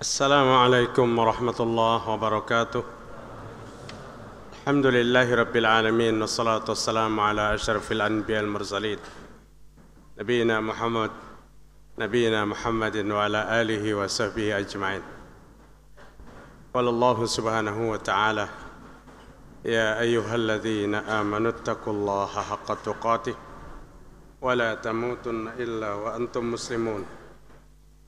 السلام عليكم ورحمة الله وبركاته الحمد لله رب العالمين والصلاة والسلام على أشرف الأنبياء المرسلين نبينا محمد نبينا محمد وعلى آله وصحبه أجمعين قال الله سبحانه وتعالى يا أيها الذين آمنوا اتقوا الله حق تقاته ولا تموتن إلا وأنتم مسلمون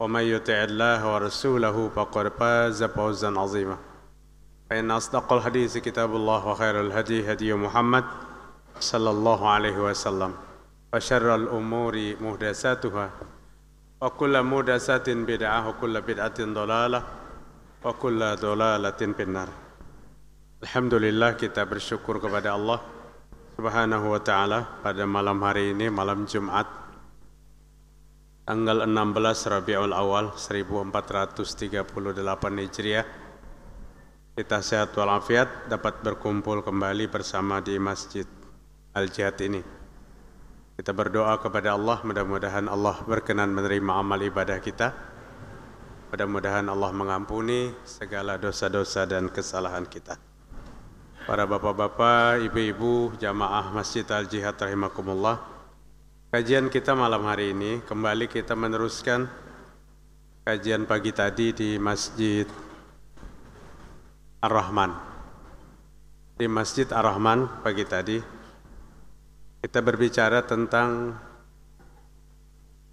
ومن يطع الله ورسوله فقد فاز فوزا عظيما فإن أصدق الحديث كتاب الله وخير الهدي هدي محمد صلى الله عليه وسلم وشر الأمور محدثاتها وكل محدثة بدعة وكل بدعة ضلالة وكل ضلالة في النار Alhamdulillah kita bersyukur kepada Allah Subhanahu wa pada malam hari ini malam Jumat tanggal 16 Rabiul Awal 1438 Hijriah. Kita sehat walafiat dapat berkumpul kembali bersama di Masjid Al-Jihad ini. Kita berdoa kepada Allah, mudah-mudahan Allah berkenan menerima amal ibadah kita. Mudah-mudahan Allah mengampuni segala dosa-dosa dan kesalahan kita. Para bapak-bapak, ibu-ibu, jamaah Masjid Al-Jihad rahimakumullah. Kajian kita malam hari ini kembali kita meneruskan kajian pagi tadi di Masjid Ar-Rahman. Di Masjid Ar-Rahman pagi tadi kita berbicara tentang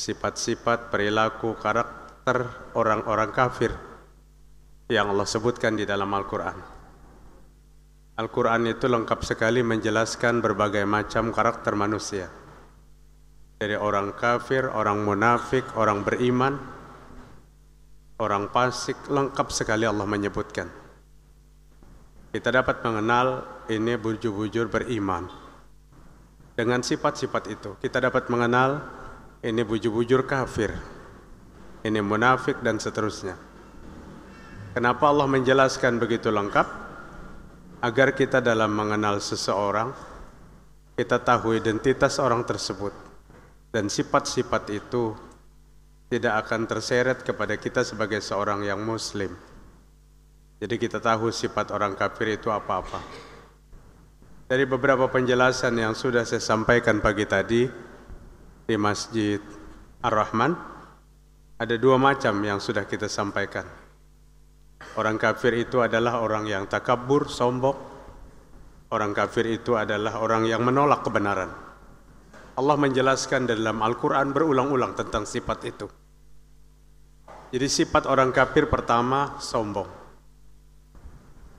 sifat-sifat perilaku karakter orang-orang kafir yang Allah sebutkan di dalam Al-Qur'an. Al-Qur'an itu lengkap sekali menjelaskan berbagai macam karakter manusia dari orang kafir, orang munafik, orang beriman, orang pasik, lengkap sekali Allah menyebutkan. Kita dapat mengenal ini bujur-bujur beriman. Dengan sifat-sifat itu, kita dapat mengenal ini bujur-bujur kafir, ini munafik dan seterusnya. Kenapa Allah menjelaskan begitu lengkap? Agar kita dalam mengenal seseorang, kita tahu identitas orang tersebut dan sifat-sifat itu tidak akan terseret kepada kita sebagai seorang yang muslim. Jadi kita tahu sifat orang kafir itu apa-apa. Dari beberapa penjelasan yang sudah saya sampaikan pagi tadi di Masjid Ar-Rahman, ada dua macam yang sudah kita sampaikan. Orang kafir itu adalah orang yang takabur, sombong. Orang kafir itu adalah orang yang menolak kebenaran. Allah menjelaskan dalam Al-Quran berulang-ulang tentang sifat itu. Jadi sifat orang kafir pertama sombong.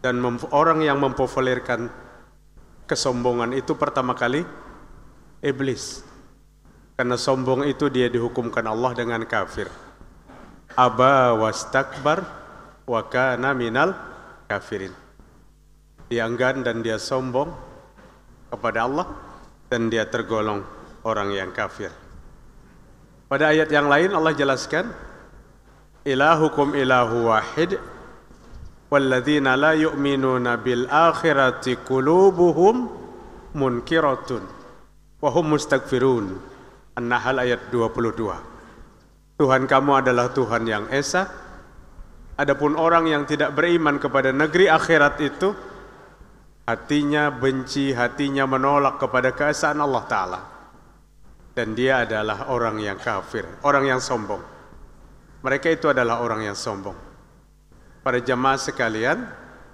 Dan orang yang mempopulerkan kesombongan itu pertama kali iblis. Karena sombong itu dia dihukumkan Allah dengan kafir. Aba takbar wa kana minal kafirin. Dia enggan dan dia sombong kepada Allah dan dia tergolong orang yang kafir. Pada ayat yang lain Allah jelaskan ilahukum ilahu wahid walladzina la yu'minuna bil akhirati qulubuhum munkiratun wahum hum An-Nahl ayat 22 Tuhan kamu adalah Tuhan yang esa adapun orang yang tidak beriman kepada negeri akhirat itu hatinya benci hatinya menolak kepada keesaan Allah taala dan dia adalah orang yang kafir, orang yang sombong. Mereka itu adalah orang yang sombong. Para jemaah sekalian,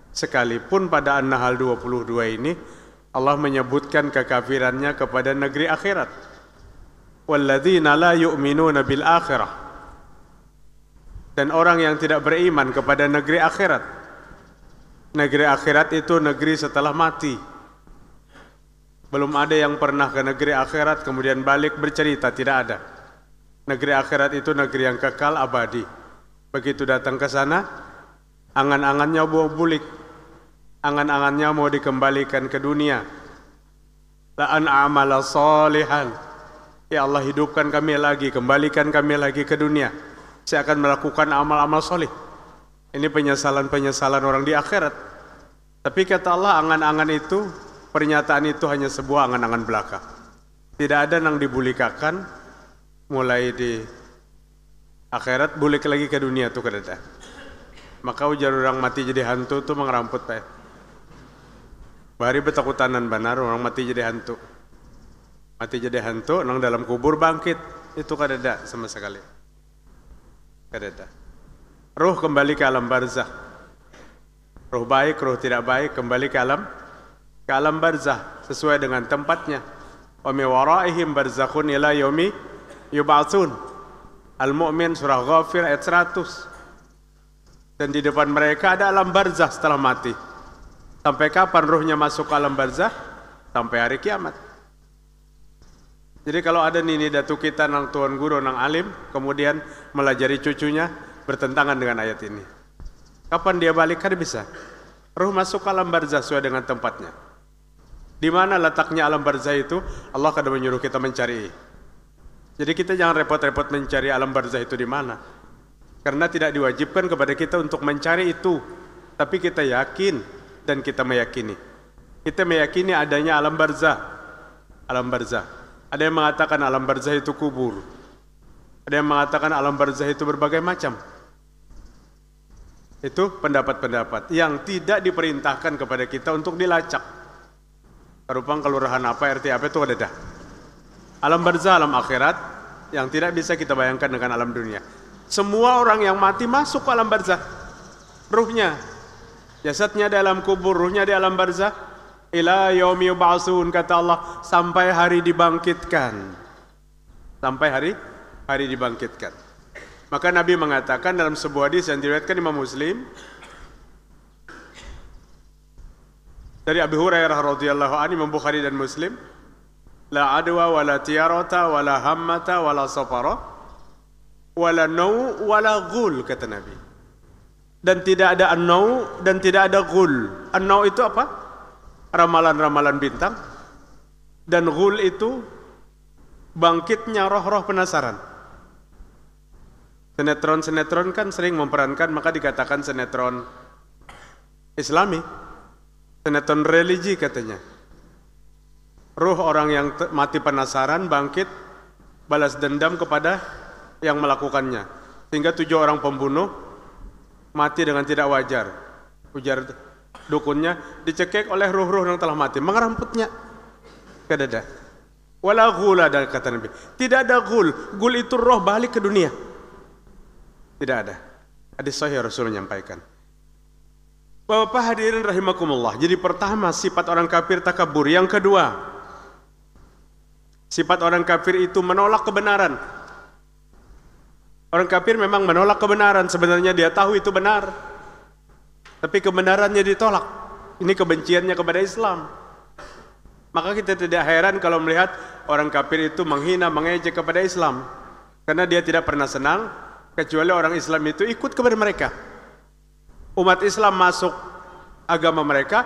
sekalipun pada An-Nahl 22 ini Allah menyebutkan kekafirannya kepada negeri akhirat. Walladzina la yu'minuna bil akhirah. Dan orang yang tidak beriman kepada negeri akhirat. Negeri akhirat itu negeri setelah mati belum ada yang pernah ke negeri akhirat kemudian balik bercerita, tidak ada. Negeri akhirat itu negeri yang kekal abadi. Begitu datang ke sana, angan-angannya buah bulik. Angan-angannya mau dikembalikan ke dunia. La'an amala salihan. Ya Allah hidupkan kami lagi, kembalikan kami lagi ke dunia. Saya akan melakukan amal-amal soleh. Ini penyesalan-penyesalan orang di akhirat. Tapi kata Allah, angan-angan itu pernyataan itu hanya sebuah angan-angan belaka. Tidak ada yang dibulikakan, mulai di akhirat bulik lagi ke dunia tuh kedada. Maka ujar orang mati jadi hantu tuh mengeramput pak. Bari betakutanan benar orang mati jadi hantu. Mati jadi hantu, nang dalam kubur bangkit itu kadada sama sekali. Kadada. Ruh kembali ke alam barzah. Ruh baik, ruh tidak baik kembali ke alam kalam barzah sesuai dengan tempatnya wa mi waraihim barzakhun ila yaumi yub'atsun al-mu'min surah ghafir ayat 100 dan di depan mereka ada alam barzah setelah mati sampai kapan ruhnya masuk ke alam barzah sampai hari kiamat jadi kalau ada nini datu kita nang tuan guru nang alim kemudian melajari cucunya bertentangan dengan ayat ini kapan dia balik kan bisa ruh masuk ke alam barzah sesuai dengan tempatnya di mana letaknya alam barzah itu? Allah akan menyuruh kita mencari. Jadi kita jangan repot-repot mencari alam barzah itu di mana. Karena tidak diwajibkan kepada kita untuk mencari itu. Tapi kita yakin dan kita meyakini. Kita meyakini adanya alam barzah. Alam barzah. Ada yang mengatakan alam barzah itu kubur. Ada yang mengatakan alam barzah itu berbagai macam. Itu pendapat-pendapat yang tidak diperintahkan kepada kita untuk dilacak. Rupang kelurahan apa, RT apa itu ada dah. Alam barzah, alam akhirat yang tidak bisa kita bayangkan dengan alam dunia. Semua orang yang mati masuk ke alam barzah. Ruhnya, jasadnya di alam kubur, ruhnya di alam barzah. Ila yaumi ba'sun kata Allah sampai hari dibangkitkan. Sampai hari hari dibangkitkan. Maka Nabi mengatakan dalam sebuah hadis yang diriwayatkan Imam Muslim, dari Abu Hurairah radhiyallahu anhu Imam Bukhari dan Muslim la adwa wala tiarata wala hammata wala safara wala nau wala ghul kata Nabi dan tidak ada annau dan tidak ada ghul annau itu apa ramalan-ramalan bintang dan ghul itu bangkitnya roh-roh penasaran sinetron-sinetron kan sering memperankan maka dikatakan sinetron islami Sinetron religi katanya. Ruh orang yang mati penasaran bangkit balas dendam kepada yang melakukannya. Sehingga tujuh orang pembunuh mati dengan tidak wajar. Ujar dukunnya dicekik oleh ruh-ruh yang telah mati, mengeramputnya ke dada. Wala ada kata Nabi. Tidak ada gul. Gul itu roh balik ke dunia. Tidak ada. Hadis sahih Rasul menyampaikan. Bapak hadirin rahimakumullah. Jadi pertama sifat orang kafir takabur. Yang kedua, sifat orang kafir itu menolak kebenaran. Orang kafir memang menolak kebenaran. Sebenarnya dia tahu itu benar. Tapi kebenarannya ditolak. Ini kebenciannya kepada Islam. Maka kita tidak heran kalau melihat orang kafir itu menghina, mengejek kepada Islam. Karena dia tidak pernah senang kecuali orang Islam itu ikut kepada mereka umat Islam masuk agama mereka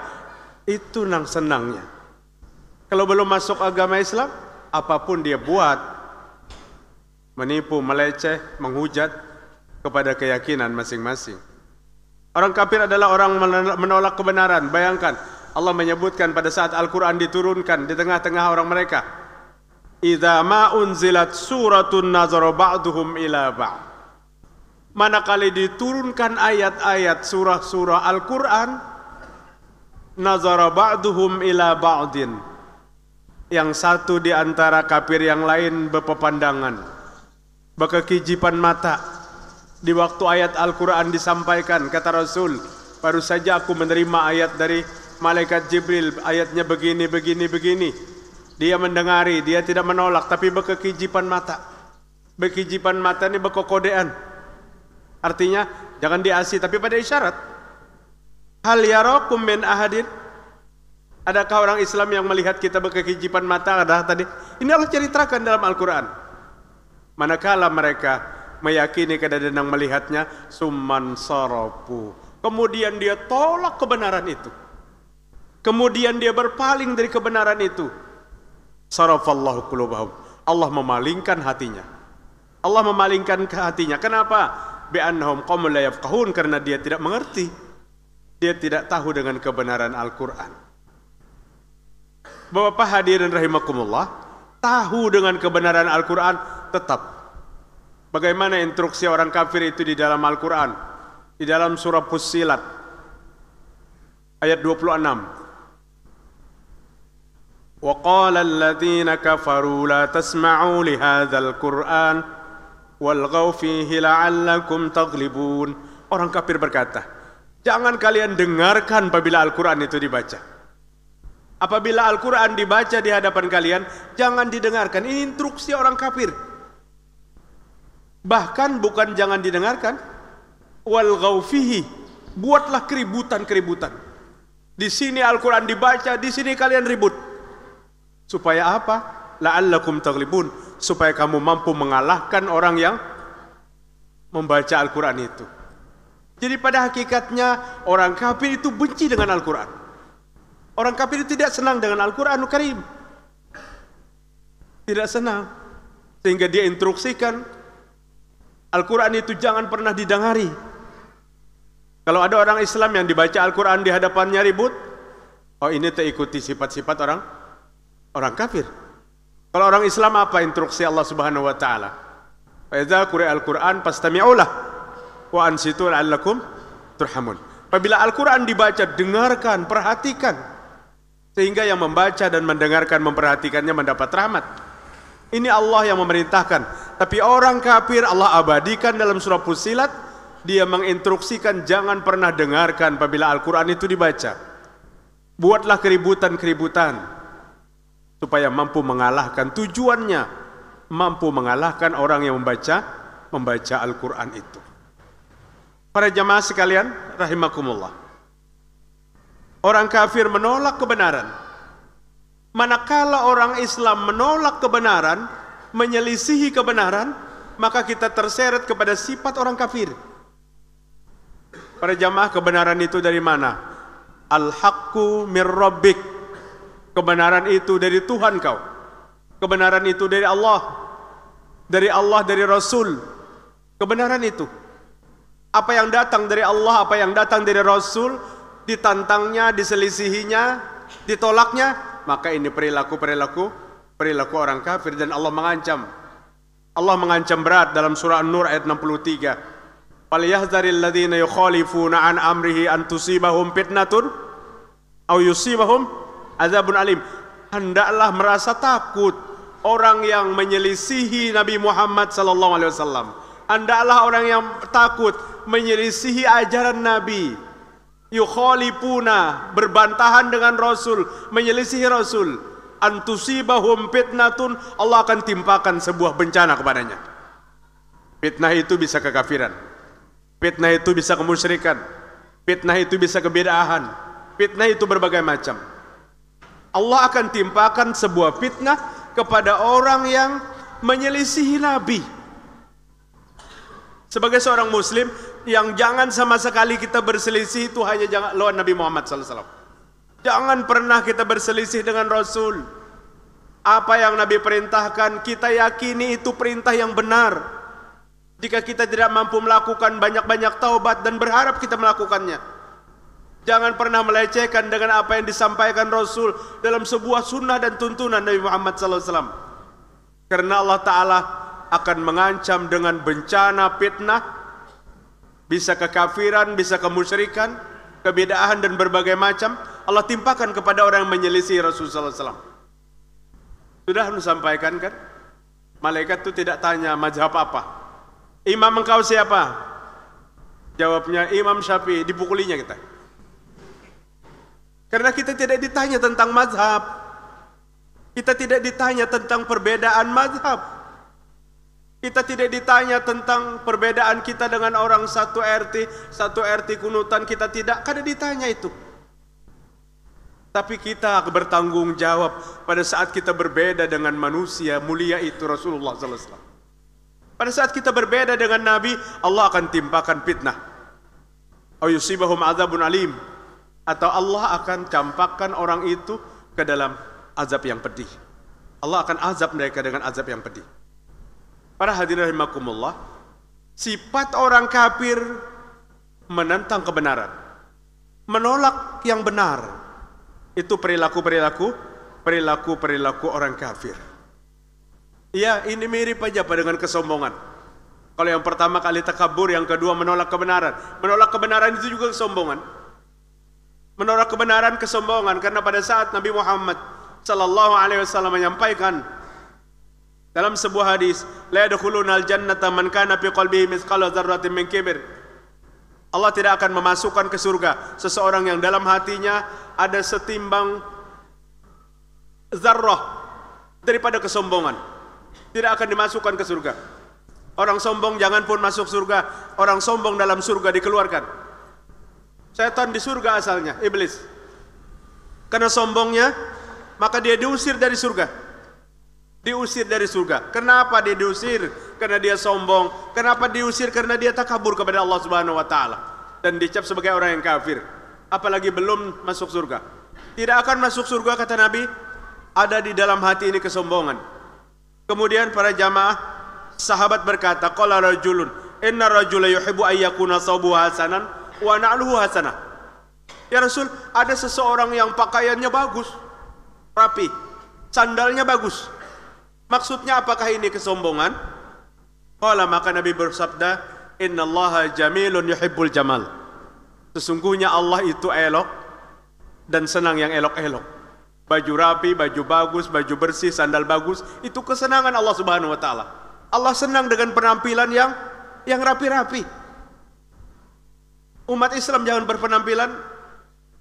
itu nang senangnya. Kalau belum masuk agama Islam, apapun dia buat menipu, meleceh, menghujat kepada keyakinan masing-masing. Orang kafir adalah orang menolak kebenaran. Bayangkan Allah menyebutkan pada saat Al-Qur'an diturunkan di tengah-tengah orang mereka. Idza ma unzilat suratun nazara ba'duhum ila ba'd manakala diturunkan ayat-ayat surah-surah Al-Quran, nazara ba'duhum ila ba'din. Yang satu di antara kafir yang lain berpepandangan, berkekijipan mata. Di waktu ayat Al-Quran disampaikan, kata Rasul, baru saja aku menerima ayat dari malaikat Jibril, ayatnya begini, begini, begini. Dia mendengari, dia tidak menolak, tapi berkekijipan mata. Berkekijipan mata ini berkokodean Artinya jangan diasi tapi pada isyarat. Hal yarakum min ahadin? Adakah orang Islam yang melihat kita berkekijipan mata ada tadi? Ini Allah ceritakan dalam Al-Qur'an. Manakala mereka meyakini keadaan yang melihatnya summan soropu. Kemudian dia tolak kebenaran itu. Kemudian dia berpaling dari kebenaran itu. Sarafallahu qulubahum. Allah memalingkan hatinya. Allah memalingkan ke hatinya. Kenapa? bi'annahum qawmun la yafqahun karena dia tidak mengerti. Dia tidak tahu dengan kebenaran Al-Qur'an. Bapak hadirin rahimakumullah, tahu dengan kebenaran Al-Qur'an tetap Bagaimana instruksi orang kafir itu di dalam Al-Qur'an? Di dalam surah Fussilat ayat 26. وقال الذين كفروا لا تسمعوا لهذا القرآن Walgau fihi la'allakum Orang kafir berkata, jangan kalian dengarkan apabila Al-Quran itu dibaca. Apabila Al-Quran dibaca di hadapan kalian, jangan didengarkan. Ini instruksi orang kafir. Bahkan bukan jangan didengarkan. Walgau Buatlah keributan-keributan. Di sini Al-Quran dibaca, di sini kalian ribut. Supaya apa? La'allakum taglibun supaya kamu mampu mengalahkan orang yang membaca Al-Quran itu. Jadi pada hakikatnya orang kafir itu benci dengan Al-Quran. Orang kafir itu tidak senang dengan Al-Quran Karim. Tidak senang. Sehingga dia instruksikan Al-Quran itu jangan pernah didengari. Kalau ada orang Islam yang dibaca Al-Quran di hadapannya ribut, oh ini terikuti sifat-sifat orang orang kafir. Kalau orang Islam apa instruksi Allah Subhanahu wa taala? Wa idza quri'a al-Qur'an fastami'u wa ansitu la'allakum turhamun. Apabila Al-Qur'an dibaca, dengarkan, perhatikan. Sehingga yang membaca dan mendengarkan memperhatikannya mendapat rahmat. Ini Allah yang memerintahkan. Tapi orang kafir Allah abadikan dalam surah Fusilat, dia menginstruksikan jangan pernah dengarkan apabila Al-Qur'an itu dibaca. Buatlah keributan-keributan supaya mampu mengalahkan tujuannya mampu mengalahkan orang yang membaca membaca Al-Qur'an itu. Para jamaah sekalian, rahimakumullah. Orang kafir menolak kebenaran. Manakala orang Islam menolak kebenaran, menyelisihi kebenaran, maka kita terseret kepada sifat orang kafir. Para jamaah kebenaran itu dari mana? al hakku mir Kebenaran itu dari Tuhan kau. Kebenaran itu dari Allah. Dari Allah, dari Rasul. Kebenaran itu. Apa yang datang dari Allah, apa yang datang dari Rasul, ditantangnya, diselisihinya, ditolaknya, maka ini perilaku-perilaku perilaku orang kafir dan Allah mengancam. Allah mengancam berat dalam surah An-Nur ayat 63. فَلْيَحْذَرِ الَّذِينَ يُخَالِفُونَ عَنْ أَمْرِهِ أَنْ تُصِيبَهُمْ فِتْنَةٌ أَوْ يُصِيبَهُمْ azabun alim. Hendaklah merasa takut orang yang menyelisihi Nabi Muhammad sallallahu alaihi wasallam. Hendaklah orang yang takut menyelisihi ajaran Nabi. Yukhalifuna berbantahan dengan Rasul, menyelisihi Rasul. Antusibahum fitnatun Allah akan timpakan sebuah bencana kepadanya. Fitnah itu bisa kekafiran. Fitnah itu bisa kemusyrikan. Fitnah itu bisa kebedaahan. Fitnah itu berbagai macam. Allah akan timpakan sebuah fitnah kepada orang yang menyelisihi Nabi. Sebagai seorang Muslim yang jangan sama sekali kita berselisih itu hanya jangan lawan Nabi Muhammad SAW. Jangan pernah kita berselisih dengan Rasul. Apa yang Nabi perintahkan kita yakini itu perintah yang benar. Jika kita tidak mampu melakukan banyak-banyak taubat dan berharap kita melakukannya, Jangan pernah melecehkan dengan apa yang disampaikan Rasul dalam sebuah sunnah dan tuntunan Nabi Muhammad SAW. Karena Allah Ta'ala akan mengancam dengan bencana fitnah, bisa kekafiran, bisa kemusyrikan, kebedaan dan berbagai macam. Allah timpakan kepada orang yang menyelisih Rasul SAW. Sudah harus sampaikan kan? Malaikat itu tidak tanya mazhab apa. Imam engkau siapa? Jawabnya Imam Syafi'i, dipukulinya kita. Karena kita tidak ditanya tentang mazhab. Kita tidak ditanya tentang perbedaan mazhab. Kita tidak ditanya tentang perbedaan kita dengan orang satu RT, satu RT kunutan kita tidak kada ditanya itu. Tapi kita bertanggung jawab pada saat kita berbeda dengan manusia mulia itu Rasulullah SAW. alaihi wasallam. Pada saat kita berbeda dengan Nabi, Allah akan timpakan fitnah. Ayusibahum adzabun alim atau Allah akan campakkan orang itu ke dalam azab yang pedih. Allah akan azab mereka dengan azab yang pedih. Para hadirin rahimakumullah, sifat orang kafir menentang kebenaran, menolak yang benar. Itu perilaku-perilaku perilaku-perilaku orang kafir. Ya, ini mirip aja pada dengan kesombongan. Kalau yang pertama kali takabur, yang kedua menolak kebenaran. Menolak kebenaran itu juga kesombongan menolak kebenaran kesombongan karena pada saat Nabi Muhammad sallallahu alaihi wasallam menyampaikan dalam sebuah hadis la yadkhuluna al man kana fi qalbihi mithqala dzarratin min Allah tidak akan memasukkan ke surga seseorang yang dalam hatinya ada setimbang zarrah daripada kesombongan tidak akan dimasukkan ke surga orang sombong jangan pun masuk surga orang sombong dalam surga dikeluarkan Setan di surga asalnya, iblis. Karena sombongnya, maka dia diusir dari surga. Diusir dari surga. Kenapa dia diusir? Karena dia sombong. Kenapa diusir? Karena dia tak kabur kepada Allah Subhanahu wa taala dan dicap sebagai orang yang kafir. Apalagi belum masuk surga. Tidak akan masuk surga kata Nabi ada di dalam hati ini kesombongan. Kemudian para jamaah sahabat berkata, "Qala rajulun, inna rajula yuhibbu ayyakuna sawbu hasanan." wa na'luhu hasanah. Ya Rasul, ada seseorang yang pakaiannya bagus, rapi, sandalnya bagus. Maksudnya apakah ini kesombongan? Kala maka Nabi bersabda, Inna Allah jamilun yuhibbul jamal. Sesungguhnya Allah itu elok dan senang yang elok-elok. Baju rapi, baju bagus, baju bersih, sandal bagus, itu kesenangan Allah Subhanahu wa taala. Allah senang dengan penampilan yang yang rapi-rapi. Umat Islam jangan berpenampilan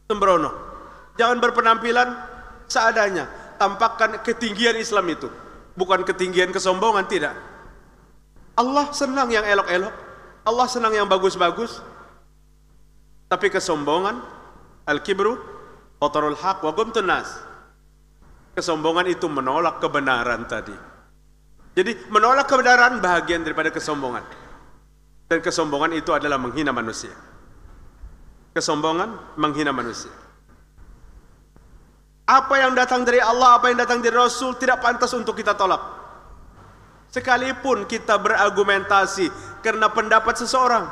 sembrono. Jangan berpenampilan seadanya. Tampakkan ketinggian Islam itu. Bukan ketinggian kesombongan, tidak. Allah senang yang elok-elok. Allah senang yang bagus-bagus. Tapi kesombongan, al-kibru, kotorul haq, Wagum Tunas. Kesombongan itu menolak kebenaran tadi. Jadi menolak kebenaran bahagian daripada kesombongan. Dan kesombongan itu adalah menghina manusia kesombongan, menghina manusia. Apa yang datang dari Allah, apa yang datang dari Rasul tidak pantas untuk kita tolak. Sekalipun kita berargumentasi karena pendapat seseorang.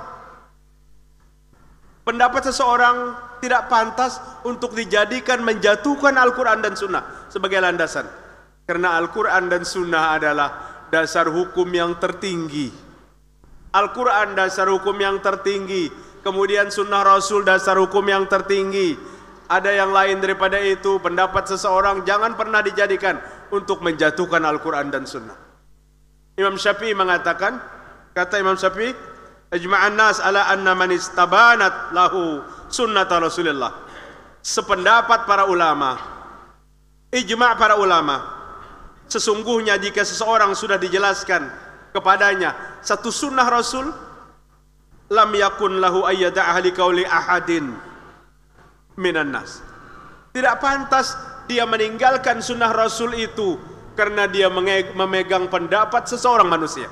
Pendapat seseorang tidak pantas untuk dijadikan menjatuhkan Al-Quran dan Sunnah sebagai landasan. Karena Al-Quran dan Sunnah adalah dasar hukum yang tertinggi. Al-Quran dasar hukum yang tertinggi kemudian sunnah Rasul dasar hukum yang tertinggi. Ada yang lain daripada itu, pendapat seseorang jangan pernah dijadikan untuk menjatuhkan Al-Quran dan sunnah. Imam Syafi'i mengatakan, kata Imam Syafi'i, Ijma'an nas ala anna man istabanat lahu sunnah rasulillah Sependapat para ulama, ijma' para ulama, sesungguhnya jika seseorang sudah dijelaskan kepadanya satu sunnah Rasul, lam yakun lahu ayyada ahli kauli ahadin minan nas. Tidak pantas dia meninggalkan sunnah Rasul itu karena dia memegang pendapat seseorang manusia.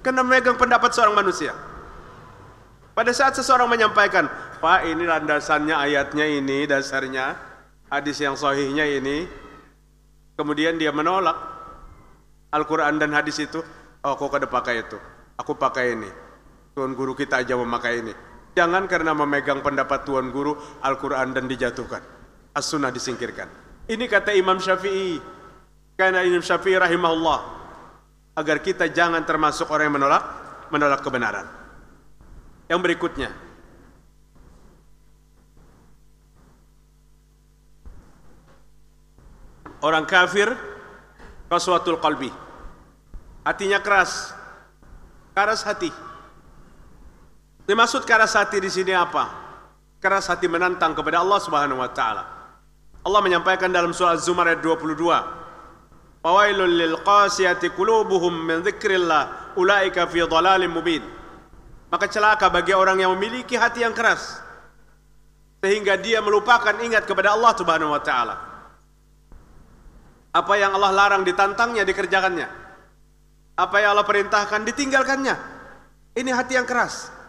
Karena memegang pendapat seorang manusia. Pada saat seseorang menyampaikan, Pak ini landasannya ayatnya ini, dasarnya, hadis yang sohihnya ini, kemudian dia menolak Al-Quran dan hadis itu, oh aku kada pakai itu, aku pakai ini. Tuan Guru kita aja memakai ini. Jangan karena memegang pendapat Tuan Guru, Al-Quran dan dijatuhkan. As-Sunnah disingkirkan. Ini kata Imam Syafi'i. Karena Imam Syafi'i rahimahullah. Agar kita jangan termasuk orang yang menolak, menolak kebenaran. Yang berikutnya. Orang kafir, kaswatul Qalbi. Hatinya keras. Keras hati. Ini maksud keras hati di sini apa? Keras hati menantang kepada Allah Subhanahu wa taala. Allah menyampaikan dalam surah Az-Zumar ayat 22. Fawailul lil qasiyati qulubuhum min dzikrillah ulaika fi dhalalim mubin. Maka celaka bagi orang yang memiliki hati yang keras sehingga dia melupakan ingat kepada Allah Subhanahu wa taala. Apa yang Allah larang ditantangnya dikerjakannya. Apa yang Allah perintahkan ditinggalkannya. Ini hati yang keras.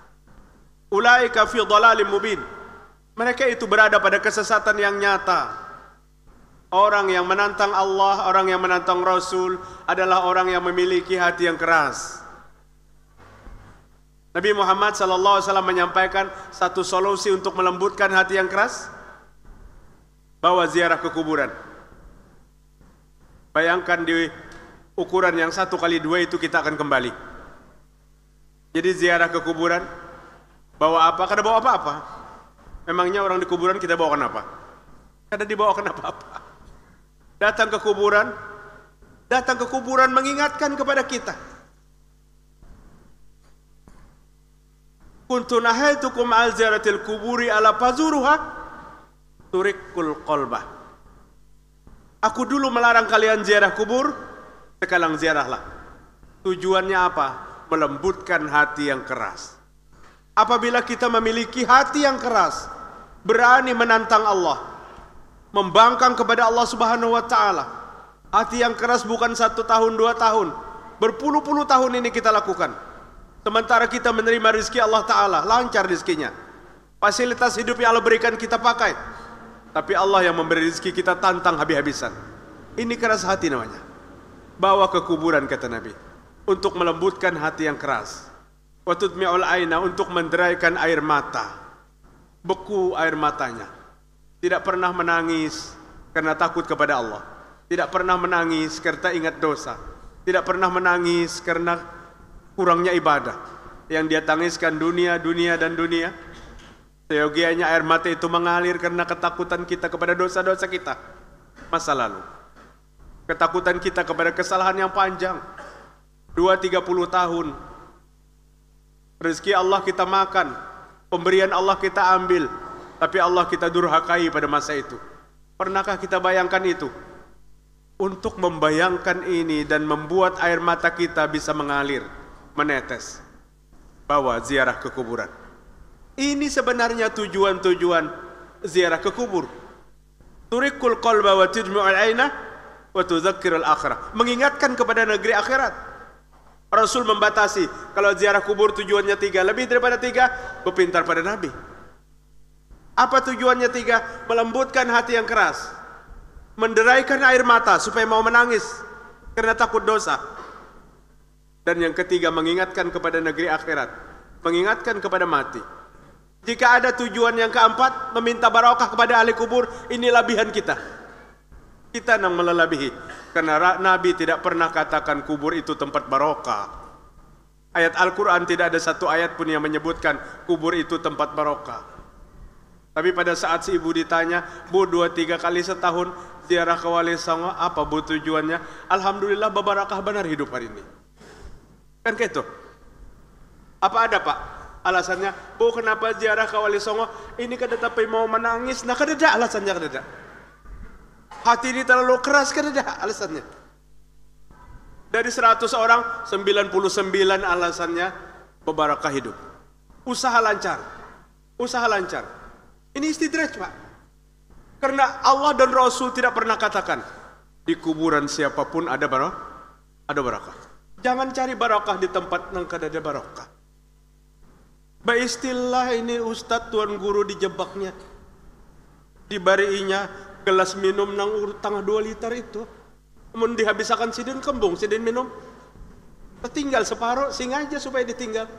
Ulaika fi dhalalim mubin. Mereka itu berada pada kesesatan yang nyata. Orang yang menantang Allah, orang yang menantang Rasul adalah orang yang memiliki hati yang keras. Nabi Muhammad SAW alaihi wasallam menyampaikan satu solusi untuk melembutkan hati yang keras bawa ziarah ke kuburan. Bayangkan di ukuran yang satu kali dua itu kita akan kembali. Jadi ziarah ke kuburan Bawa apa? Kada bawa apa-apa. Memangnya orang di kuburan kita bawa kenapa? Kada dibawa kenapa apa Datang ke kuburan, datang ke kuburan mengingatkan kepada kita. Kuntu nahaitukum al ziaratil kuburi ala pazuruha turikul qalbah. Aku dulu melarang kalian ziarah kubur, sekarang ziarahlah. Tujuannya apa? Melembutkan hati yang keras. Apabila kita memiliki hati yang keras, berani menantang Allah, membangkang kepada Allah Subhanahu wa taala. Hati yang keras bukan satu tahun, dua tahun. Berpuluh-puluh tahun ini kita lakukan. Sementara kita menerima rezeki Allah Ta'ala, lancar rezekinya. Fasilitas hidup yang Allah berikan kita pakai. Tapi Allah yang memberi rezeki kita tantang habis-habisan. Ini keras hati namanya. Bawa ke kuburan kata Nabi. Untuk melembutkan hati yang keras watudmi'ul aina untuk menderaikan air mata. Beku air matanya. Tidak pernah menangis karena takut kepada Allah. Tidak pernah menangis karena ingat dosa. Tidak pernah menangis karena kurangnya ibadah. Yang dia tangiskan dunia, dunia, dan dunia. Seyogianya air mata itu mengalir karena ketakutan kita kepada dosa-dosa kita. Masa lalu. Ketakutan kita kepada kesalahan yang panjang. dua tiga puluh tahun Rezeki Allah kita makan, pemberian Allah kita ambil, tapi Allah kita durhakai pada masa itu. Pernahkah kita bayangkan itu? Untuk membayangkan ini dan membuat air mata kita bisa mengalir, menetes. Bawa ziarah ke kuburan. Ini sebenarnya tujuan-tujuan ziarah ke kubur. Turikul qalba wa tujmu'ul aina wa tuzakkirul akhirah. Mengingatkan kepada negeri akhirat Rasul membatasi kalau ziarah kubur tujuannya tiga lebih daripada tiga berpintar pada Nabi. Apa tujuannya tiga? Melembutkan hati yang keras, menderaikan air mata supaya mau menangis karena takut dosa. Dan yang ketiga mengingatkan kepada negeri akhirat, mengingatkan kepada mati. Jika ada tujuan yang keempat, meminta barokah kepada ahli kubur, ini labihan kita. Kita yang melelabihi. Karena Nabi tidak pernah katakan kubur itu tempat barokah. Ayat Al-Quran tidak ada satu ayat pun yang menyebutkan kubur itu tempat barokah. Tapi pada saat si ibu ditanya, bu dua tiga kali setahun ziarah ke wali songo, apa bu tujuannya? Alhamdulillah bebarakah benar hidup hari ini. Kan itu? Apa ada pak? Alasannya, bu kenapa ziarah ke wali songo? Ini kada tapi mau menangis, nah kada ada alasannya kada Hati ini terlalu keras kan ada alasannya. Dari 100 orang, 99 alasannya bebarakah hidup. Usaha lancar. Usaha lancar. Ini istidraj, Pak. Karena Allah dan Rasul tidak pernah katakan di kuburan siapapun ada barokah, ada barakah. Jangan cari barakah di tempat yang kada ada barakah. istilah ini Ustadz Tuan Guru dijebaknya, dibariinya, gelas minum nang urut tengah dua liter itu mun dihabisakan sidin kembung sidin minum tertinggal separuh sing aja supaya ditinggal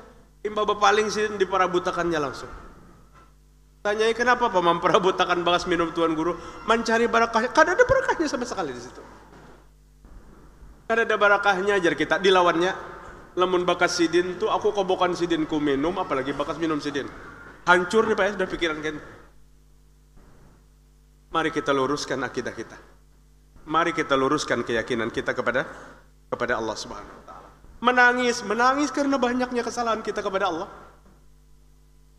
imba paling sidin di diparabutakannya langsung tanyai kenapa pak memperabutakan bagas minum tuan guru mencari barakah kada ada barakahnya sama sekali di situ kada ada barakahnya ajar kita dilawannya lamun bakas sidin tuh aku kobokan sidin ku minum apalagi bakas minum sidin hancur nih pak ya sudah pikiran kan Mari kita luruskan akidah kita. Mari kita luruskan keyakinan kita kepada kepada Allah Subhanahu wa taala. Menangis, menangis karena banyaknya kesalahan kita kepada Allah.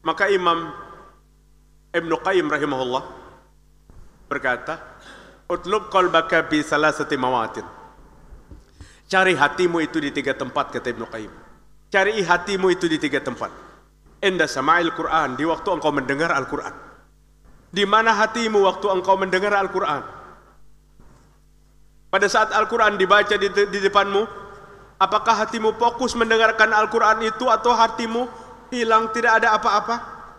Maka Imam Ibnu Qayyim rahimahullah berkata, "Utlub qalbaka bi salasati mawatin." Cari hatimu itu di tiga tempat kata Ibnu Qayyim. Cari hatimu itu di tiga tempat. Inda sama'il Quran, di waktu engkau mendengar Al-Quran di mana hatimu waktu engkau mendengar Al-Quran? Pada saat Al-Quran dibaca di, di depanmu, apakah hatimu fokus mendengarkan Al-Quran itu atau hatimu hilang tidak ada apa-apa?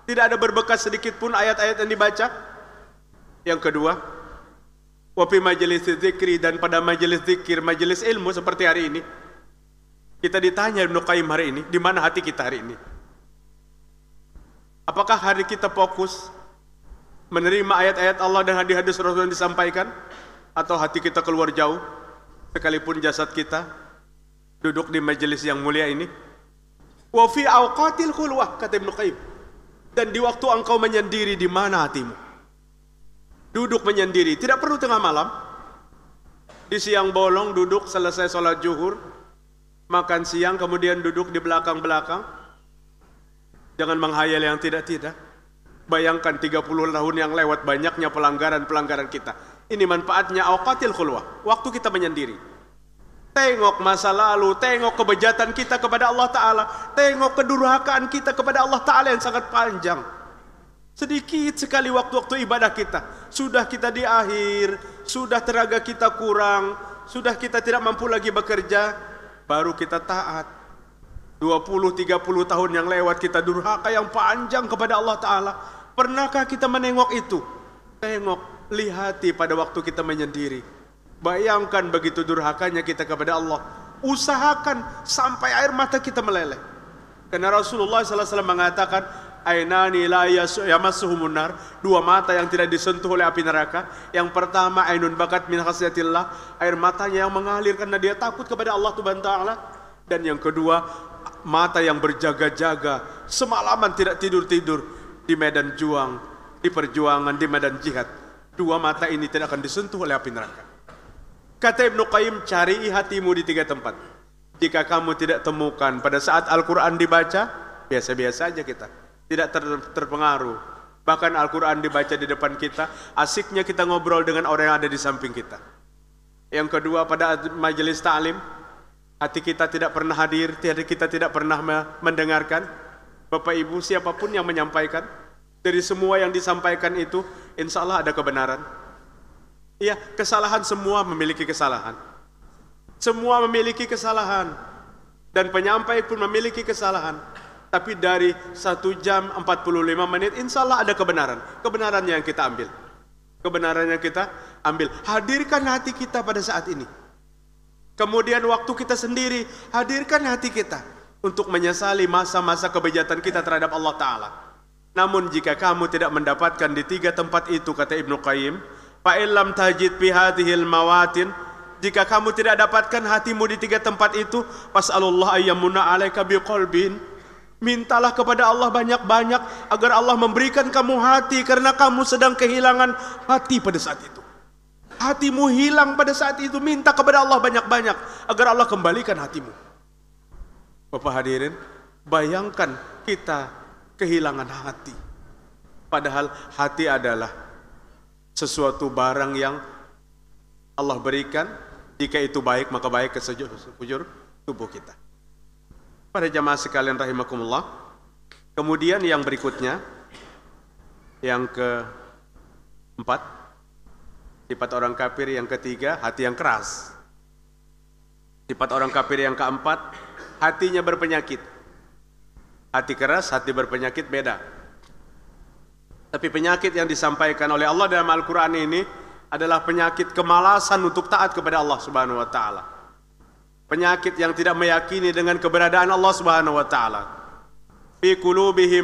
Tidak ada berbekas sedikit pun ayat-ayat yang dibaca? Yang kedua, wapi majelis zikri dan pada majelis zikir, majelis ilmu seperti hari ini, kita ditanya Ibnu Qayyim hari ini, di mana hati kita hari ini? Apakah hari kita fokus menerima ayat-ayat Allah dan hadis-hadis Rasul yang disampaikan atau hati kita keluar jauh sekalipun jasad kita duduk di majelis yang mulia ini wa fi awqatil khulwah kata Ibnu Qayyim dan di waktu engkau menyendiri di mana hatimu duduk menyendiri tidak perlu tengah malam di siang bolong duduk selesai sholat zuhur makan siang kemudian duduk di belakang-belakang jangan menghayal yang tidak-tidak Bayangkan 30 tahun yang lewat banyaknya pelanggaran-pelanggaran kita. Ini manfaatnya awqatil khulwah, waktu kita menyendiri. Tengok masa lalu, tengok kebejatan kita kepada Allah Ta'ala. Tengok kedurhakaan kita kepada Allah Ta'ala yang sangat panjang. Sedikit sekali waktu-waktu ibadah kita. Sudah kita di akhir, sudah tenaga kita kurang, sudah kita tidak mampu lagi bekerja, baru kita taat. 20-30 tahun yang lewat kita durhaka yang panjang kepada Allah Ta'ala. Pernahkah kita menengok itu? Tengok, lihati pada waktu kita menyendiri. Bayangkan begitu durhakanya kita kepada Allah. Usahakan sampai air mata kita meleleh. Karena Rasulullah SAW mengatakan, Ainani la yamassuhumun ya nar. Dua mata yang tidak disentuh oleh api neraka. Yang pertama, ainun bakat min khasyatillah Air matanya yang mengalir karena dia takut kepada Allah Ta'ala. Dan yang kedua, mata yang berjaga-jaga. Semalaman tidak tidur-tidur di medan juang, di perjuangan, di medan jihad. Dua mata ini tidak akan disentuh oleh api neraka. Kata Ibnu Qayyim, cari hatimu di tiga tempat. Jika kamu tidak temukan pada saat Al-Quran dibaca, biasa-biasa saja kita. Tidak ter terpengaruh. Bahkan Al-Quran dibaca di depan kita, asiknya kita ngobrol dengan orang yang ada di samping kita. Yang kedua pada majelis ta'lim, hati kita tidak pernah hadir, hati kita tidak pernah mendengarkan, Bapak Ibu siapapun yang menyampaikan dari semua yang disampaikan itu insya Allah ada kebenaran. Iya, kesalahan semua memiliki kesalahan. Semua memiliki kesalahan dan penyampai pun memiliki kesalahan. Tapi dari 1 jam 45 menit insya Allah ada kebenaran. Kebenaran yang kita ambil. Kebenaran yang kita ambil. Hadirkan hati kita pada saat ini. Kemudian waktu kita sendiri, hadirkan hati kita untuk menyesali masa-masa kebejatan kita terhadap Allah Ta'ala. Namun jika kamu tidak mendapatkan di tiga tempat itu, kata Ibnu Qayyim, Fa'ilam tajid pihatihil mawatin, jika kamu tidak dapatkan hatimu di tiga tempat itu, pas'alullah ayyamuna alaika biqolbin, Mintalah kepada Allah banyak-banyak agar Allah memberikan kamu hati karena kamu sedang kehilangan hati pada saat itu. Hatimu hilang pada saat itu, minta kepada Allah banyak-banyak agar Allah kembalikan hatimu. Bapak hadirin, bayangkan kita kehilangan hati. Padahal hati adalah sesuatu barang yang Allah berikan, jika itu baik maka baik ke sejujur tubuh kita. Pada jamaah sekalian rahimakumullah. Kemudian yang berikutnya, yang keempat, sifat orang kafir yang ketiga, hati yang keras. Sifat orang kafir yang keempat, hatinya berpenyakit. Hati keras, hati berpenyakit beda. Tapi penyakit yang disampaikan oleh Allah dalam Al-Quran ini adalah penyakit kemalasan untuk taat kepada Allah Subhanahu Wa Taala. Penyakit yang tidak meyakini dengan keberadaan Allah Subhanahu Wa Taala. Fi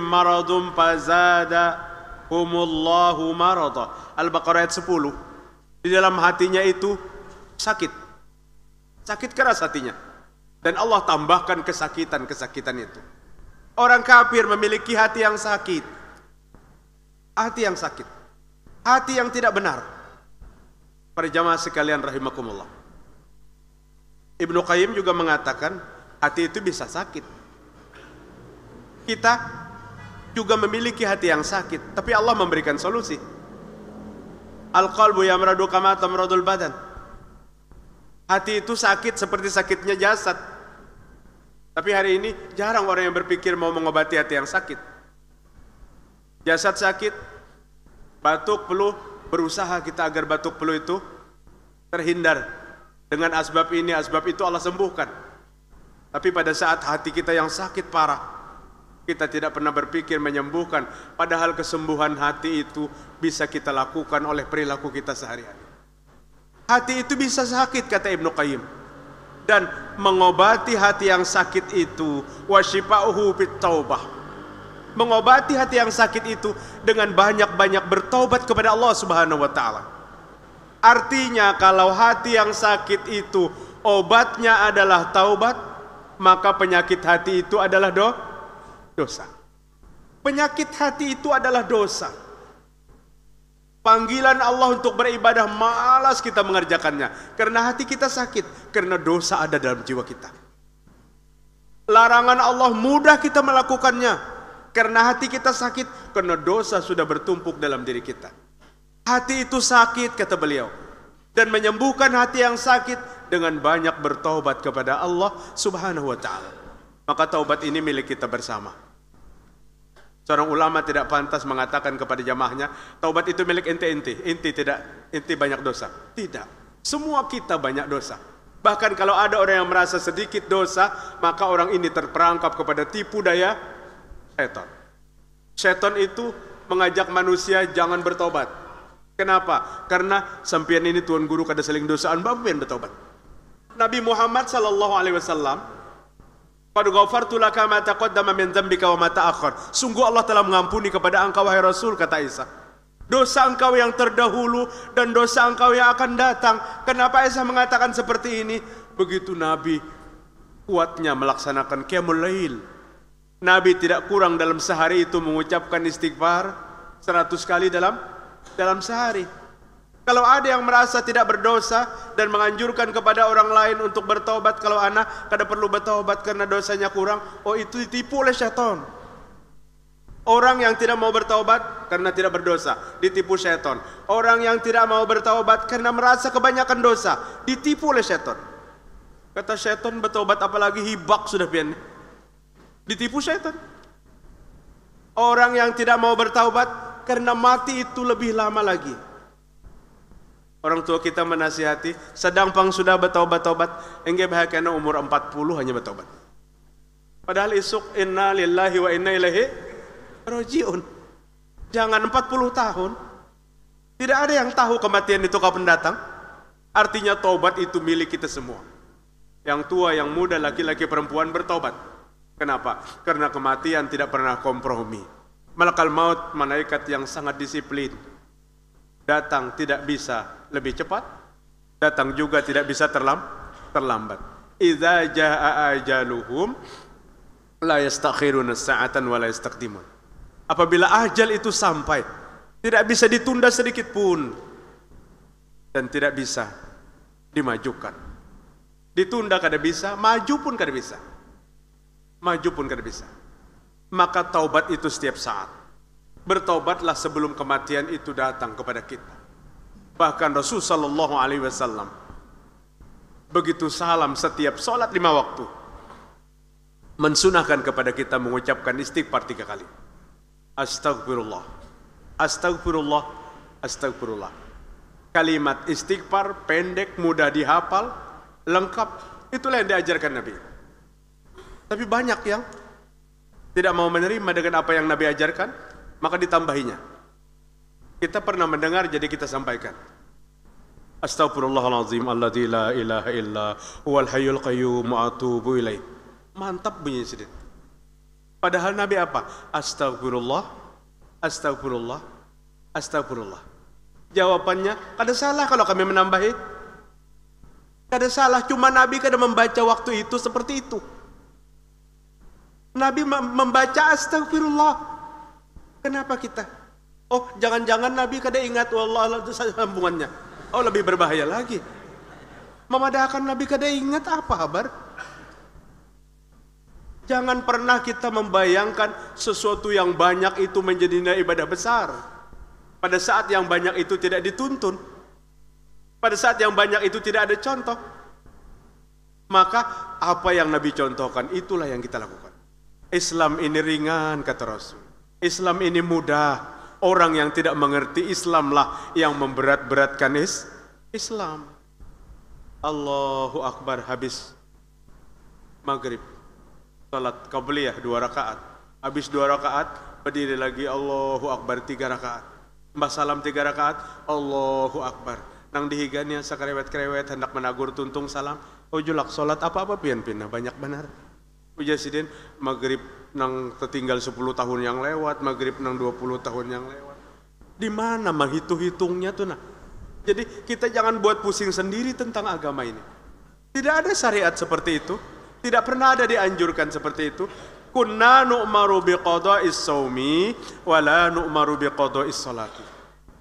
maradum fazada humullahu marada. Al-Baqarah ayat 10. Di dalam hatinya itu sakit. Sakit keras hatinya. Dan Allah tambahkan kesakitan-kesakitan itu. Orang kafir memiliki hati yang sakit. Hati yang sakit. Hati yang tidak benar. Para jamaah sekalian rahimakumullah. Ibnu Qayyim juga mengatakan hati itu bisa sakit. Kita juga memiliki hati yang sakit, tapi Allah memberikan solusi. Al-qalbu yamradu kama tamradul badan. Hati itu sakit seperti sakitnya jasad. Tapi hari ini jarang orang yang berpikir mau mengobati hati yang sakit. Jasad sakit, batuk, peluh, berusaha kita agar batuk peluh itu terhindar. Dengan asbab ini, asbab itu Allah sembuhkan. Tapi pada saat hati kita yang sakit parah, kita tidak pernah berpikir menyembuhkan. Padahal kesembuhan hati itu bisa kita lakukan oleh perilaku kita sehari-hari. Hati itu bisa sakit kata Ibnu Qayyim. Dan mengobati hati yang sakit itu wasyifa'uhu fit taubah. Mengobati hati yang sakit itu dengan banyak-banyak bertobat kepada Allah Subhanahu wa taala. Artinya kalau hati yang sakit itu obatnya adalah taubat, maka penyakit hati itu adalah do dosa. Penyakit hati itu adalah dosa. Panggilan Allah untuk beribadah malas kita mengerjakannya karena hati kita sakit, karena dosa ada dalam jiwa kita. Larangan Allah mudah kita melakukannya karena hati kita sakit, karena dosa sudah bertumpuk dalam diri kita. Hati itu sakit kata beliau dan menyembuhkan hati yang sakit dengan banyak bertobat kepada Allah Subhanahu wa taala. Maka taubat ini milik kita bersama. Seorang ulama tidak pantas mengatakan kepada jamaahnya, taubat itu milik ente-ente, ente tidak, ente banyak dosa. Tidak. Semua kita banyak dosa. Bahkan kalau ada orang yang merasa sedikit dosa, maka orang ini terperangkap kepada tipu daya setan. Setan itu mengajak manusia jangan bertobat. Kenapa? Karena sempian ini tuan guru kada seling dosaan, bapak bertobat. Nabi Muhammad sallallahu alaihi wasallam Qad ghafartu laka ma taqaddama min dzambika wa ma ta'akhkhar. Sungguh Allah telah mengampuni kepada engkau wahai Rasul kata Isa. Dosa engkau yang terdahulu dan dosa engkau yang akan datang. Kenapa Isa mengatakan seperti ini? Begitu Nabi kuatnya melaksanakan qiyamul lail. Nabi tidak kurang dalam sehari itu mengucapkan istighfar 100 kali dalam dalam sehari. Kalau ada yang merasa tidak berdosa dan menganjurkan kepada orang lain untuk bertobat kalau anak kada perlu bertobat karena dosanya kurang, oh itu ditipu oleh setan. Orang yang tidak mau bertobat karena tidak berdosa, ditipu setan. Orang yang tidak mau bertobat karena merasa kebanyakan dosa, ditipu oleh setan. Kata setan bertobat apalagi hibak sudah pian. Ditipu setan. Orang yang tidak mau bertaubat karena mati itu lebih lama lagi. Orang tua kita menasihati, sedang pang sudah bertobat-tobat, enggak bahakana umur 40 hanya bertobat. Padahal isuk inna lillahi wa inna ilaihi rojiun. Jangan 40 tahun. Tidak ada yang tahu kematian itu kapan datang. Artinya tobat itu milik kita semua. Yang tua, yang muda, laki-laki, perempuan bertobat. Kenapa? Karena kematian tidak pernah kompromi. Malakal maut, malaikat yang sangat disiplin. Datang tidak bisa lebih cepat, datang juga tidak bisa terlamb terlambat. Idza jaa ajaluhum la yastakhiruna sa'atan wa la yastaqdimun. Apabila ajal itu sampai, tidak bisa ditunda sedikit pun dan tidak bisa dimajukan. Ditunda kada bisa, maju pun kada bisa. Maju pun kada bisa. Maka taubat itu setiap saat. Bertaubatlah sebelum kematian itu datang kepada kita. Bahkan Rasul Sallallahu Alaihi Wasallam begitu salam setiap sholat lima waktu mensunahkan kepada kita mengucapkan istighfar tiga kali. Astagfirullah, astagfirullah, astagfirullah. Kalimat istighfar pendek, mudah dihafal, lengkap. Itulah yang diajarkan Nabi. Tapi banyak yang tidak mau menerima dengan apa yang Nabi ajarkan, maka ditambahinya. Kita pernah mendengar, jadi kita sampaikan. Astagfirullahaladzim alladzi la ilaha illa huwal hayyul qayyum atubu ilaih. Mantap bunyinya sedikit. Padahal Nabi apa? Astagfirullah, astagfirullah, astagfirullah. Jawabannya, kada salah kalau kami menambahi. Kada salah, cuma Nabi kada membaca waktu itu seperti itu. Nabi membaca astagfirullah. Kenapa kita? Oh, jangan-jangan Nabi kada ingat Allah wallah hubungannya. Oh lebih berbahaya lagi. Memadahkan Nabi kada ingat apa kabar? Jangan pernah kita membayangkan sesuatu yang banyak itu menjadi ibadah besar. Pada saat yang banyak itu tidak dituntun. Pada saat yang banyak itu tidak ada contoh. Maka apa yang Nabi contohkan itulah yang kita lakukan. Islam ini ringan kata Rasul. Islam ini mudah. Orang yang tidak mengerti Islam lah yang memberat-beratkan is Islam. Allahu Akbar habis maghrib. Salat qabliyah dua rakaat. Habis dua rakaat, berdiri lagi Allahu Akbar tiga rakaat. Mbah salam tiga rakaat, Allahu Akbar. Nang dihigannya sakrewet-krewet hendak menagur tuntung salam. Ujulak oh, salat apa-apa pian-pian banyak benar. Ujasidin maghrib nang tertinggal 10 tahun yang lewat, maghrib nang 20 tahun yang lewat. Di mana menghitung-hitungnya tuh nah. Jadi kita jangan buat pusing sendiri tentang agama ini. Tidak ada syariat seperti itu. Tidak pernah ada dianjurkan seperti itu. Kunna nu'maru biqada'is saumi wa la nu'maru biqada'is salati.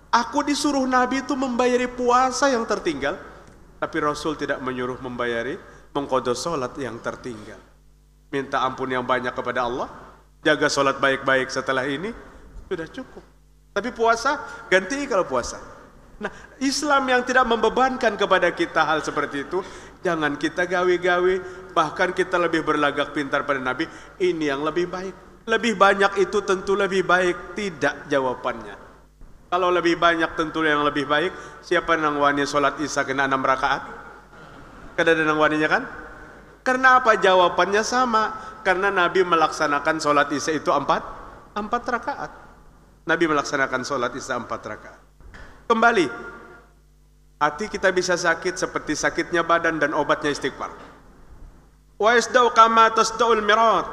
Aku disuruh Nabi itu membayari puasa yang tertinggal. Tapi Rasul tidak menyuruh membayari mengkodoh sholat yang tertinggal. Minta ampun yang banyak kepada Allah. Jaga sholat baik-baik setelah ini. Sudah cukup. Tapi puasa, ganti kalau puasa. Nah, Islam yang tidak membebankan kepada kita hal seperti itu, jangan kita gawe-gawe, bahkan kita lebih berlagak pintar pada Nabi, ini yang lebih baik. Lebih banyak itu tentu lebih baik, tidak jawabannya. Kalau lebih banyak tentu yang lebih baik, siapa yang wani sholat isya kena enam rakaat? Kada ada waninya kan? Karena apa jawabannya sama? Karena Nabi melaksanakan solat isya itu empat, empat rakaat. Nabi melaksanakan solat isya empat rakaat. Kembali, hati kita bisa sakit seperti sakitnya badan dan obatnya istighfar. Wa isdau kama tasdaul mirat.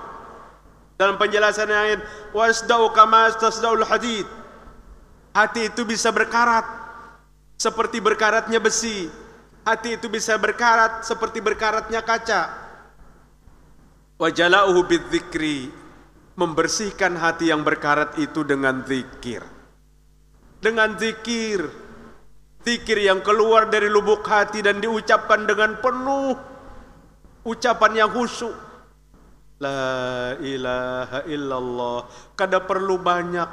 Dalam penjelasan yang lain, wa isdau kama tasdaul hadid. Hati itu bisa berkarat seperti berkaratnya besi hati itu bisa berkarat seperti berkaratnya kaca. Wajalauhu bidzikri membersihkan hati yang berkarat itu dengan zikir. Dengan zikir, zikir yang keluar dari lubuk hati dan diucapkan dengan penuh ucapan yang khusyuk. La ilaha illallah. Kada perlu banyak.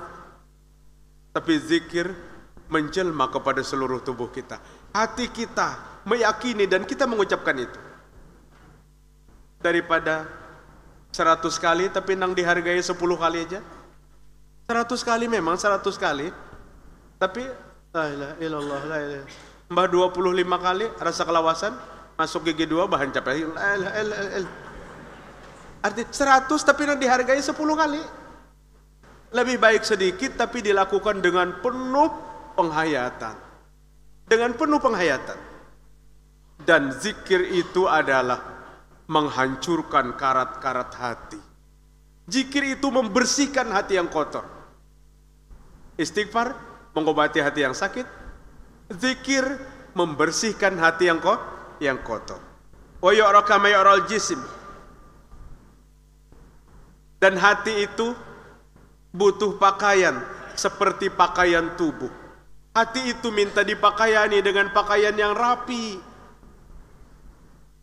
Tapi zikir menjelma kepada seluruh tubuh kita hati kita meyakini dan kita mengucapkan itu. Daripada seratus kali tapi nang dihargai sepuluh kali aja. seratus kali memang seratus kali. Tapi la ilaha illallah la ilaha. Mbah 25 kali rasa kelawasan masuk gigi dua bahan capek. La ilaha Arti 100 tapi nang dihargai sepuluh kali. Lebih baik sedikit tapi dilakukan dengan penuh penghayatan dengan penuh penghayatan. Dan zikir itu adalah menghancurkan karat-karat hati. Zikir itu membersihkan hati yang kotor. Istighfar mengobati hati yang sakit. Zikir membersihkan hati yang kotor. Yang kotor. jisim. Dan hati itu butuh pakaian seperti pakaian tubuh Hati itu minta dipakaiani dengan pakaian yang rapi.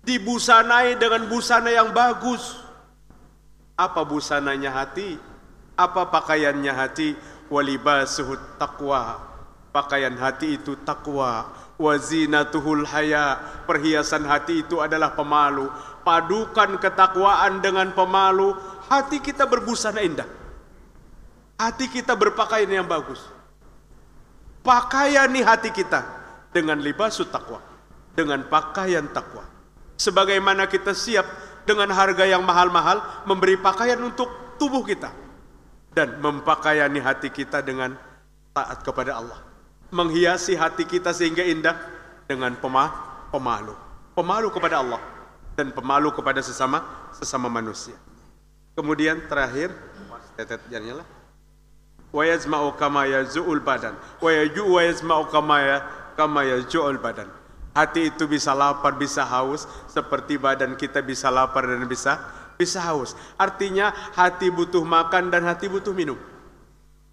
Dibusanai dengan busana yang bagus. Apa busananya hati? Apa pakaiannya hati? Walibasuhu takwa, Pakaian hati itu takwa. Wazinatuhul haya. Perhiasan hati itu adalah pemalu. Padukan ketakwaan dengan pemalu. Hati kita berbusana indah. Hati kita berpakaian yang bagus. Pakaiani hati kita dengan libasut takwa, dengan pakaian takwa. Sebagaimana kita siap dengan harga yang mahal-mahal memberi pakaian untuk tubuh kita dan mempakaiani hati kita dengan taat kepada Allah. Menghiasi hati kita sehingga indah dengan pemah, pemalu. Pemalu kepada Allah dan pemalu kepada sesama sesama manusia. Kemudian terakhir, tetet nyala wa yazma'u kama yaz'ul badan wa yaju wa yazma'u kama ya kama badan hati itu bisa lapar bisa haus seperti badan kita bisa lapar dan bisa bisa haus artinya hati butuh makan dan hati butuh minum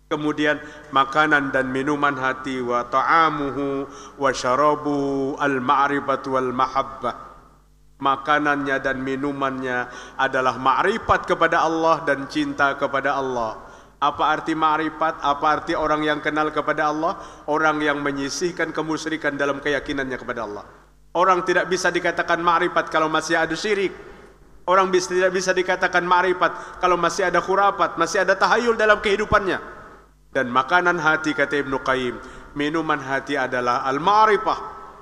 kemudian makanan dan minuman hati wa ta'amuhu wa syarabuhu al ma'rifat wal mahabbah makanannya dan minumannya adalah ma'rifat kepada Allah dan cinta kepada Allah apa arti ma'rifat? Apa arti orang yang kenal kepada Allah? Orang yang menyisihkan kemusyrikan dalam keyakinannya kepada Allah. Orang tidak bisa dikatakan ma'rifat kalau masih ada syirik. Orang bisa, tidak bisa dikatakan ma'rifat kalau masih ada khurafat, masih ada tahayul dalam kehidupannya. Dan makanan hati kata Ibnu Qayyim, minuman hati adalah al-ma'rifah,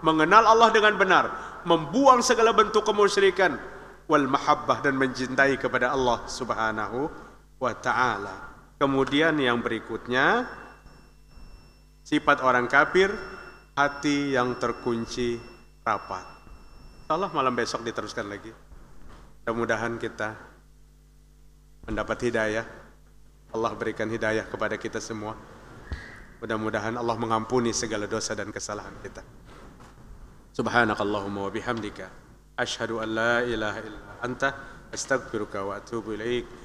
mengenal Allah dengan benar, membuang segala bentuk kemusyrikan wal mahabbah dan mencintai kepada Allah Subhanahu wa taala. Kemudian yang berikutnya, sifat orang kafir, hati yang terkunci rapat. Allah malam besok diteruskan lagi. Mudah-mudahan kita mendapat hidayah. Allah berikan hidayah kepada kita semua. Mudah-mudahan Allah mengampuni segala dosa dan kesalahan kita. Subhanakallahumma wa bihamdika. Ashhadu an la ilaha illa anta. Astagfiruka wa atubu ilaikum.